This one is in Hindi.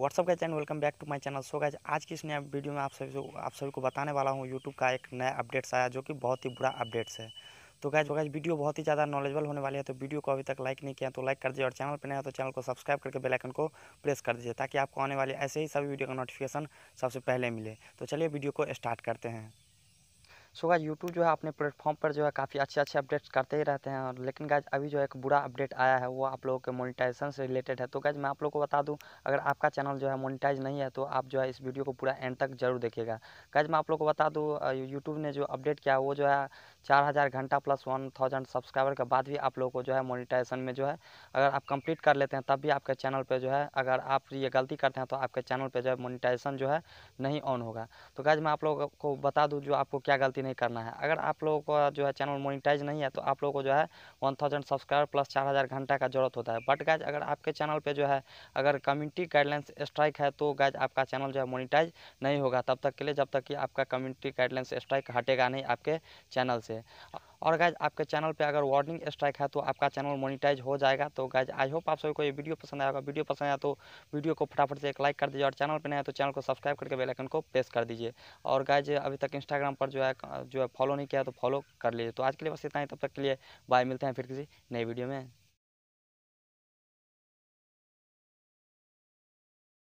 व्हाट्सअप का channel welcome back to my channel so guys आज की इस नया वीडियो में आप सभी आप सभी को बताने वाला हूँ यूट्यूब का एक नया अपडेट्स आया जो कि बहुत ही बुरा अपडेट्स है तो गाइज गाइज वीडियो बहुत ही ज़्यादा नॉलेजबल होने वाली है तो वीडियो को अभी तक लाइक नहीं किया तो लाइक कर दीजिए और चैनल पर नया तो चैनल को सब्सक्राइब करके बेलाइकन को प्रेस कर दीजिए ताकि आपको आने वाले ऐसे ही सभी वीडियो का नोटिफिकेशन सबसे पहले मिले तो चलिए वीडियो को स्टार्ट करते हैं सो गाइज यूट्यूब जो है अपने प्लेटफॉर्म पर जो है काफ़ी अच्छे अच्छे अपडेट्स करते ही रहते हैं और लेकिन गाइज अभी जो है एक बुरा अपडेट आया है वो आप लोगों के मोनिटाइजेशन से रिलेटेड है तो गाइज मैं आप लोग को बता दूँ अगर आपका चैनल जो है मोनिटाइज नहीं है तो आप जो है इस वीडियो को पूरा एंड तक जरूर देखिएगा गाइज मैं आप लोग को बता दूँ यूट्यूब ने जो अपडेट किया वो जो है चार हज़ार घंटा प्लस वन थाउजेंड सब्सक्राइबर के बाद भी आप लोगों को जो है मोनिटाइजेशन में जो है अगर आप कंप्लीट कर लेते हैं तब भी आपके चैनल पर जो है अगर आप ये गलती करते हैं तो आपके चैनल पर जो है मोनिटाइजेशन जो है नहीं ऑन होगा तो गाइज मैं आप लोगों को बता दूँ जो आपको क्या गलती गलती नहीं करना है अगर आप लोगों का जो है चैनल मोनिटाइज नहीं है तो आप लोगों को जो है वन थाउजेंड सब्सक्राइबर प्लस चार हज़ार घंटा का जरूरत होता है बट गाइज अगर आपके चैनल पर जो है अगर कम्युनिटी गाइडलाइंस स्ट्राइक है तो गाइज आपका चैनल जो है मोनिटाइज नहीं होगा तब तक के लिए जब तक कि आपका कम्युनिटी गाइडलाइंस स्ट्राइक हटेगा नहीं आपके चैनल से और गाइज आपके चैनल पे अगर वार्निंग स्ट्राइक है तो आपका चैनल मोनिटाइज हो जाएगा तो गाइज आई होप आप सभी को ये वीडियो पसंद आएगा वीडियो पसंद आया तो वीडियो को फटाफट से एक लाइक कर दीजिए और चैनल पर नया तो चैनल को सब्सक्राइब करके बेलाइकन को प्रेस कर दीजिए और गाइज अभी तक इंस्टाग्राम पर जो है जो है फॉलो नहीं किया तो फॉलो कर लीजिए तो आज के लिए बस इतना ही तब तक के लिए बाय मिलते हैं फिर किसी नई वीडियो में